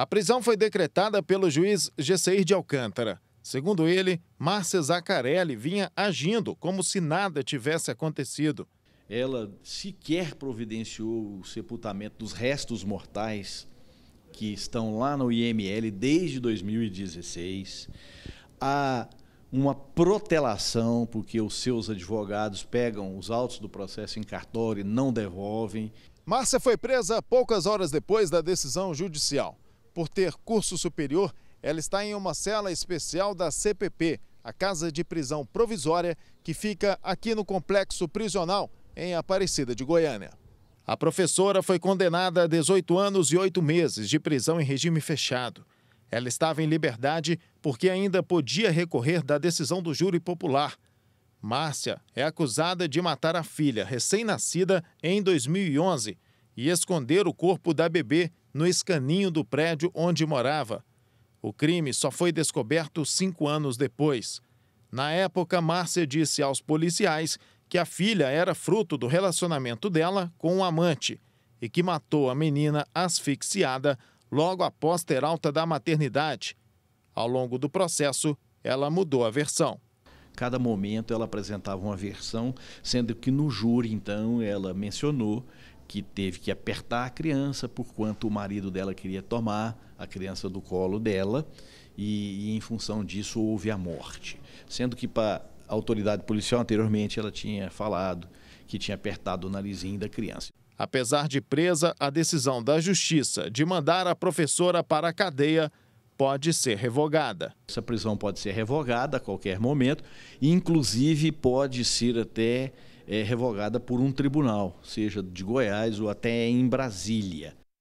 A prisão foi decretada pelo juiz Gesseir de Alcântara. Segundo ele, Márcia Zaccarelli vinha agindo como se nada tivesse acontecido. Ela sequer providenciou o sepultamento dos restos mortais que estão lá no IML desde 2016. Há uma protelação, porque os seus advogados pegam os autos do processo em cartório e não devolvem. Márcia foi presa poucas horas depois da decisão judicial. Por ter curso superior, ela está em uma cela especial da CPP, a Casa de Prisão Provisória, que fica aqui no Complexo Prisional, em Aparecida de Goiânia. A professora foi condenada a 18 anos e 8 meses de prisão em regime fechado. Ela estava em liberdade porque ainda podia recorrer da decisão do júri popular. Márcia é acusada de matar a filha recém-nascida em 2011 e esconder o corpo da bebê no escaninho do prédio onde morava. O crime só foi descoberto cinco anos depois. Na época, Márcia disse aos policiais que a filha era fruto do relacionamento dela com um amante e que matou a menina asfixiada logo após ter alta da maternidade. Ao longo do processo, ela mudou a versão. Cada momento ela apresentava uma versão, sendo que no júri, então, ela mencionou que teve que apertar a criança por quanto o marido dela queria tomar a criança do colo dela e, e em função disso houve a morte, sendo que para a autoridade policial anteriormente ela tinha falado que tinha apertado o narizinho da criança. Apesar de presa, a decisão da justiça de mandar a professora para a cadeia pode ser revogada. Essa prisão pode ser revogada a qualquer momento, inclusive pode ser até é revogada por um tribunal, seja de Goiás ou até em Brasília.